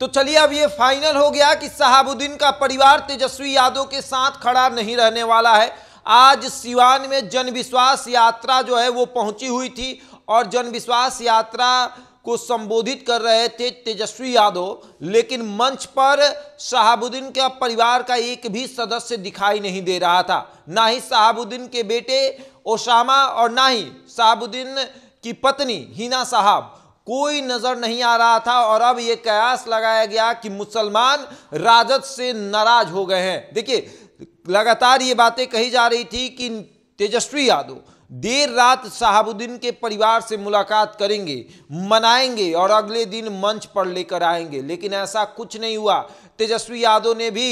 तो चलिए अब ये फाइनल हो गया कि शहाबुद्दीन का परिवार तेजस्वी यादव के साथ खड़ा नहीं रहने वाला है आज सिवान में जन विश्वास यात्रा जो है वो पहुंची हुई थी और जन विश्वास यात्रा को संबोधित कर रहे थे तेजस्वी यादव लेकिन मंच पर शहाबुद्दीन का परिवार का एक भी सदस्य दिखाई नहीं दे रहा था ना ही शहाबुद्दीन के बेटे ओसामा और ना ही शहाबुद्दीन की पत्नी हिना साहब कोई नजर नहीं आ रहा था और अब यह कयास लगाया गया कि मुसलमान राजद से नाराज हो गए हैं देखिए लगातार ये बातें कही जा रही थी कि तेजस्वी यादव देर रात शहाबुद्दीन के परिवार से मुलाकात करेंगे मनाएंगे और अगले दिन मंच पर लेकर आएंगे लेकिन ऐसा कुछ नहीं हुआ तेजस्वी यादव ने भी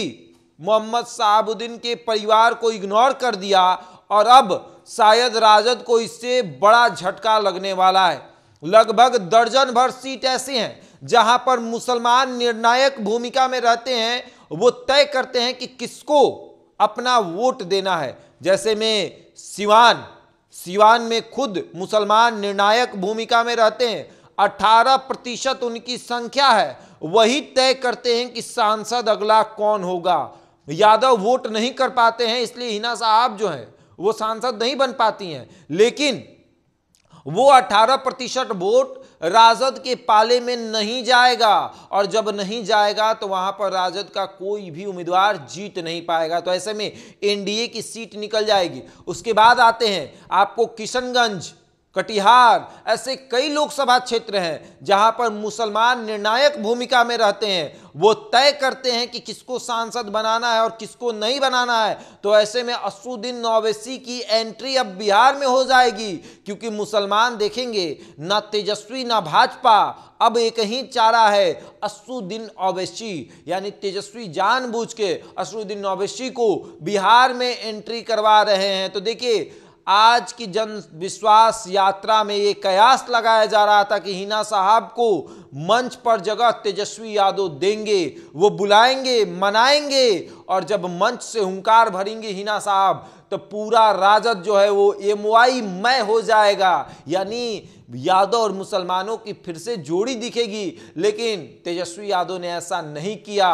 मोहम्मद शहाबुद्दीन के परिवार को इग्नोर कर दिया और अब शायद राजद को इससे बड़ा झटका लगने वाला है लगभग दर्जन भर सीट ऐसी हैं जहां पर मुसलमान निर्णायक भूमिका में रहते हैं वो तय करते हैं कि किसको अपना वोट देना है जैसे में सिवान सिवान में खुद मुसलमान निर्णायक भूमिका में रहते हैं 18 प्रतिशत उनकी संख्या है वही तय करते हैं कि सांसद अगला कौन होगा यादव वोट नहीं कर पाते हैं इसलिए हिना साहब जो हैं वो सांसद नहीं बन पाती हैं लेकिन वो 18 प्रतिशत वोट राजद के पाले में नहीं जाएगा और जब नहीं जाएगा तो वहां पर राजद का कोई भी उम्मीदवार जीत नहीं पाएगा तो ऐसे में एनडीए की सीट निकल जाएगी उसके बाद आते हैं आपको किशनगंज कटिहार ऐसे कई लोकसभा क्षेत्र हैं जहां पर मुसलमान निर्णायक भूमिका में रहते हैं वो तय करते हैं कि किसको सांसद बनाना है और किसको नहीं बनाना है तो ऐसे में असुद्दीन नौवेसी की एंट्री अब बिहार में हो जाएगी क्योंकि मुसलमान देखेंगे ना तेजस्वी ना भाजपा अब एक ही चारा है असुद्दीन अवैसी यानी तेजस्वी जानबूझ के असुद्दीन अवैसी को बिहार में एंट्री करवा रहे हैं तो देखिए आज की जन विश्वास यात्रा में ये कयास लगाया जा रहा था कि हिना साहब को मंच पर जगह तेजस्वी यादव देंगे वो बुलाएंगे मनाएंगे और जब मंच से हुंकार भरेंगे हिना साहब तो पूरा राजद जो है वो एम वाई मय हो जाएगा यानी यादव और मुसलमानों की फिर से जोड़ी दिखेगी लेकिन तेजस्वी यादव ने ऐसा नहीं किया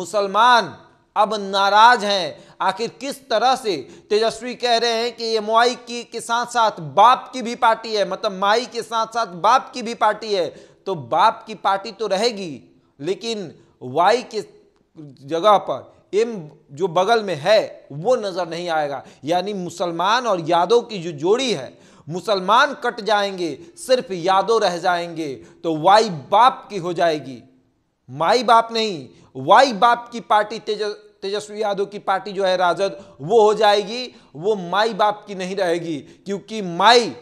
मुसलमान अब नाराज हैं आखिर किस तरह से तेजस्वी कह रहे हैं कि ये माई की के साथ साथ बाप की भी पार्टी है मतलब माई के साथ साथ बाप की भी पार्टी है तो बाप की पार्टी तो रहेगी लेकिन वाई के जगह पर एम जो बगल में है वो नज़र नहीं आएगा यानी मुसलमान और यादव की जो जोड़ी है मुसलमान कट जाएंगे सिर्फ यादव रह जाएंगे तो वाई बाप की हो जाएगी माई बाप नहीं वाई बाप की पार्टी तेज तेजस्वी यादव की पार्टी जो है राजद वो हो जाएगी वो माई बाप की नहीं रहेगी क्योंकि माई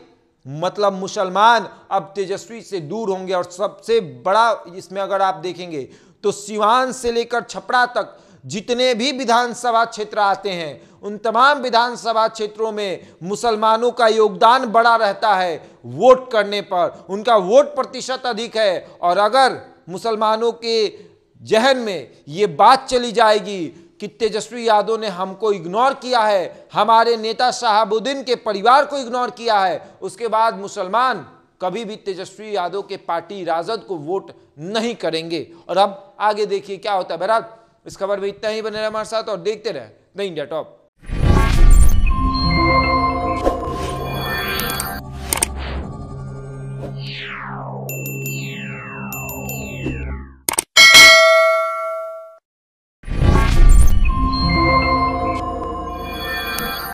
मतलब मुसलमान अब तेजस्वी से दूर होंगे और सबसे बड़ा इसमें अगर आप देखेंगे तो सिवान से लेकर छपरा तक जितने भी विधानसभा क्षेत्र आते हैं उन तमाम विधानसभा क्षेत्रों में मुसलमानों का योगदान बड़ा रहता है वोट करने पर उनका वोट प्रतिशत अधिक है और अगर मुसलमानों के जहन में ये बात चली जाएगी कि तेजस्वी यादव ने हमको इग्नोर किया है हमारे नेता शहाबुद्दीन के परिवार को इग्नोर किया है उसके बाद मुसलमान कभी भी तेजस्वी यादव के पार्टी राजद को वोट नहीं करेंगे और अब आगे देखिए क्या होता है बहरा इस खबर में इतना ही बने रहे हमारे साथ और देखते रहे द इंडिया टॉप